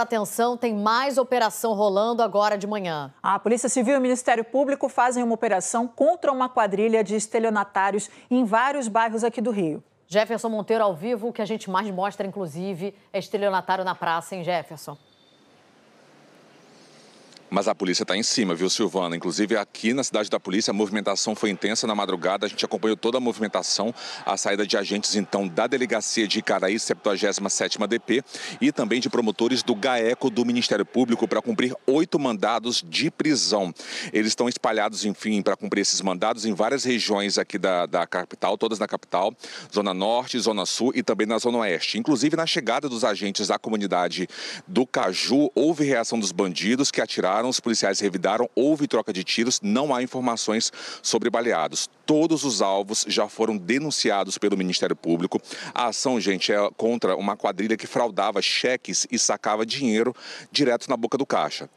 Atenção, tem mais operação rolando agora de manhã. A Polícia Civil e o Ministério Público fazem uma operação contra uma quadrilha de estelionatários em vários bairros aqui do Rio. Jefferson Monteiro ao vivo, o que a gente mais mostra, inclusive, é estelionatário na praça, hein, Jefferson? Mas a polícia está em cima, viu, Silvana? Inclusive, aqui na cidade da polícia, a movimentação foi intensa na madrugada. A gente acompanhou toda a movimentação, a saída de agentes, então, da delegacia de Icaraí, 77ª DP, e também de promotores do GAECO do Ministério Público para cumprir oito mandados de prisão. Eles estão espalhados, enfim, para cumprir esses mandados em várias regiões aqui da, da capital, todas na capital, Zona Norte, Zona Sul e também na Zona Oeste. Inclusive, na chegada dos agentes à comunidade do Caju, houve reação dos bandidos que atiraram revidaram, os policiais revidaram, houve troca de tiros, não há informações sobre baleados. Todos os alvos já foram denunciados pelo Ministério Público. A ação, gente, é contra uma quadrilha que fraudava cheques e sacava dinheiro direto na boca do caixa.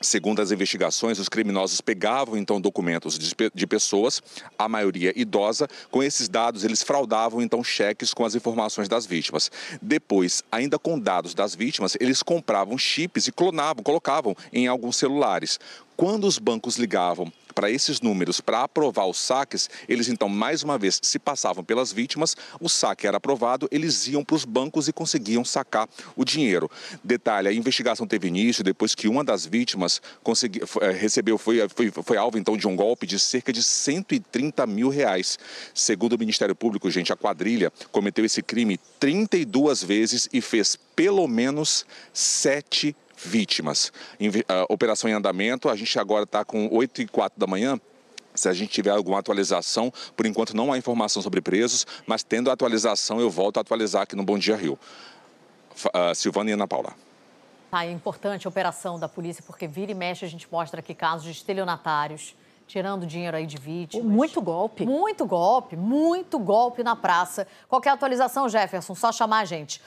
Segundo as investigações, os criminosos pegavam então documentos de, pessoas, a maioria idosa. Com esses dados, eles fraudavam então cheques com as informações das vítimas. Depois, ainda com dados das vítimas, eles compravam chips e clonavam, colocavam em alguns celulares. Quando os bancos ligavam para esses números para aprovar os saques, eles então mais uma vez se passavam pelas vítimas, o saque era aprovado, eles iam para os bancos e conseguiam sacar o dinheiro. Detalhe, a investigação teve início depois que uma das vítimas consegui, eh, recebeu, foi, foi, foi alvo então de um golpe de cerca de 130 mil reais. Segundo o Ministério Público, gente, a quadrilha cometeu esse crime 32 vezes e fez pelo menos sete vítimas. Ah, operação em andamento, a gente agora está com 8 e 4 da manhã. Se a gente tiver alguma atualização, por enquanto não há informação sobre presos, mas tendo a atualização, eu volto a atualizar aqui no Bom Dia Rio. Ah, Silvana e Ana Paula. Tá, é importante a operação da polícia, porque vira e mexe a gente mostra aqui casos de estelionatários tirando dinheiro aí de vítimas. Muito golpe. Muito golpe, muito golpe na praça. Qualquer é atualização, Jefferson, só chamar a gente.